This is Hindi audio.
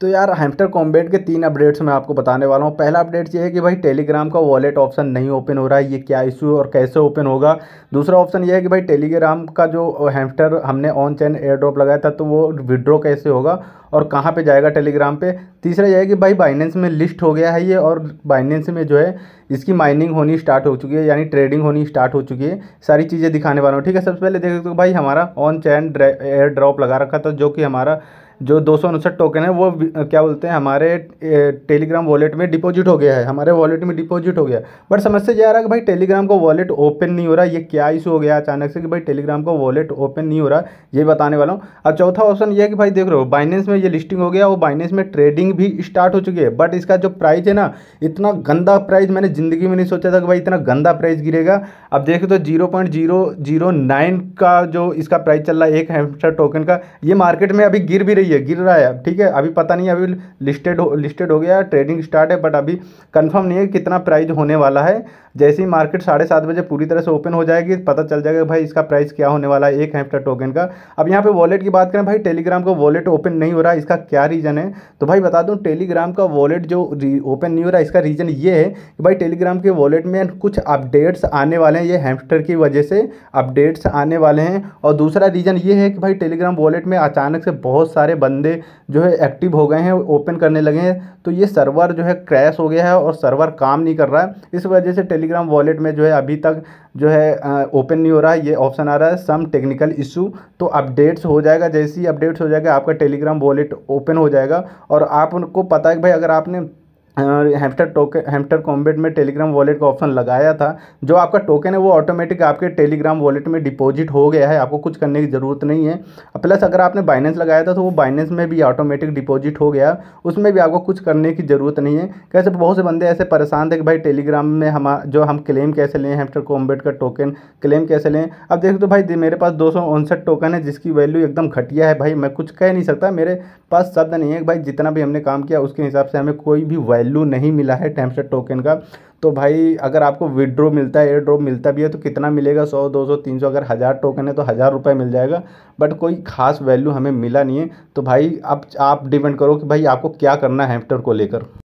तो यार हैम्स्टर कॉम्बेट के तीन अपडेट्स मैं आपको बताने वाला हूँ पहला अपडेट ये है कि भाई टेलीग्राम का वॉलेट ऑप्शन नहीं ओपन हो रहा है ये क्या इशू और कैसे ओपन होगा दूसरा ऑप्शन ये है कि भाई टेलीग्राम का जो हैम्स्टर हमने ऑन चैन एयर ड्रॉप लगाया था तो वो विड्रॉ कैसे होगा और कहाँ पे जाएगा टेलीग्राम पे तीसरा यह है कि भाई बाइनेंस में लिस्ट हो गया है ये और बाइनेंस में जो है इसकी माइनिंग होनी स्टार्ट हो चुकी है यानी ट्रेडिंग होनी स्टार्ट हो चुकी है सारी चीज़ें दिखाने वाला हूँ ठीक है सबसे पहले देख सकते हो भाई हमारा ऑन चैन एयर ड्रॉप लगा रखा था जो कि हमारा जो दो सौ उनसठ टोकन है वो क्या बोलते हैं हमारे टेलीग्राम वॉलेट में डिपॉजिट हो गया है हमारे वॉलेट में डिपॉजिट हो गया बट समस्या ये आ रहा है कि भाई टेलीग्राम का वॉलेट ओपन नहीं हो रहा ये क्या इशू हो गया अचानक से कि भाई टेलीग्राम का वॉलेट ओपन नहीं हो रहा ये बताने वाला हूँ अब चौथा ऑप्शन ये है कि भाई देख रहे हो बाइनेंस में ये लिस्टिंग हो गया और बाइनेंस में ट्रेडिंग भी स्टार्ट हो चुकी है बट इसका जो प्राइस है ना इतना गंदा प्राइस मैंने ज़िंदगी में नहीं सोचा था कि भाई इतना गंदा प्राइस गिरेगा अब देखो तो zero point zero zero nine का जो इसका प्राइस चल रहा है एक हेमस्टर टोकन का ये मार्केट में अभी गिर भी रही है ये गिर रहा है ठीक है अभी पता नहीं अभी लिस्टेड हो लिस्टेड हो गया है ट्रेडिंग स्टार्ट है बट अभी कंफर्म नहीं है कितना प्राइस होने वाला है जैसे ही मार्केट साढ़े सात बजे पूरी तरह से ओपन हो जाएगी पता चल जाएगा भाई इसका प्राइस क्या होने वाला है एक हेफ्टर टोकन का अब यहाँ पे वॉलेट की बात करें भाई टेलीग्राम का वॉलेट ओपन नहीं हो रहा इसका क्या रीज़न है तो भाई बता दूँ टेलीग्राम का वॉलेट जो ओपन नहीं हो रहा इसका रीज़न ये है कि भाई टेलीग्राम के वॉलेट में कुछ अपडेट्स आने वाले हैं ये हैम्स्टर की वजह से अपडेट्स आने वाले हैं और दूसरा रीज़न ये है कि भाई टेलीग्राम वॉलेट में अचानक से बहुत सारे बंदे जो है एक्टिव हो गए हैं ओपन करने लगे हैं तो ये सर्वर जो है क्रैश हो गया है और सर्वर काम नहीं कर रहा है इस वजह से टेलीग्राम वॉलेट में जो है अभी तक जो है ओपन नहीं हो रहा है ये ऑप्शन आ रहा है सम टेक्निकल इशू तो अपडेट्स हो जाएगा जैसे ही अपडेट्स हो जाएगा आपका टेलीग्राम वॉलेट ओपन हो जाएगा और आप उनको पता है कि भाई अगर आपने और टोकन हैम्स्टर कॉम्बेट में टेलीग्राम वॉलेट का ऑप्शन लगाया था जो आपका टोकन है वो ऑटोमेटिक आपके टेलीग्राम वॉलेट में डिपॉजिट हो गया है आपको कुछ करने की ज़रूरत नहीं है प्लस अगर आपने बाइनेंस लगाया था तो वो बाइनेंस में भी ऑटोमेटिक डिपॉजिट हो गया उसमें भी आपको कुछ करने की ज़रूरत नहीं है कैसे बहुत से बंदे ऐसे परेशान थे कि भाई टेलीग्राम में हम जो हम क्लेम कैसे लें हैम्स्टर कॉम्बेट का टोकन क्लेम कैसे लें अब देखो तो भाई मेरे पास दो टोकन है जिसकी वैल्यू एकदम घटिया है भाई मैं कुछ कह नहीं सकता मेरे पास शब्द नहीं है भाई जितना भी हमने काम किया उसके हिसाब से हमें कोई भी वैल्यू वैल्यू नहीं मिला है टेम्पस्टेड टोकन का तो भाई अगर आपको विड्रो मिलता है एयर ड्रॉप मिलता भी है तो कितना मिलेगा सौ दो सौ तीन सौ अगर हज़ार टोकन है तो हज़ार रुपये मिल जाएगा बट कोई खास वैल्यू हमें मिला नहीं है तो भाई अब आप डिपेंड करो कि भाई आपको क्या करना है हैम्स्टर को लेकर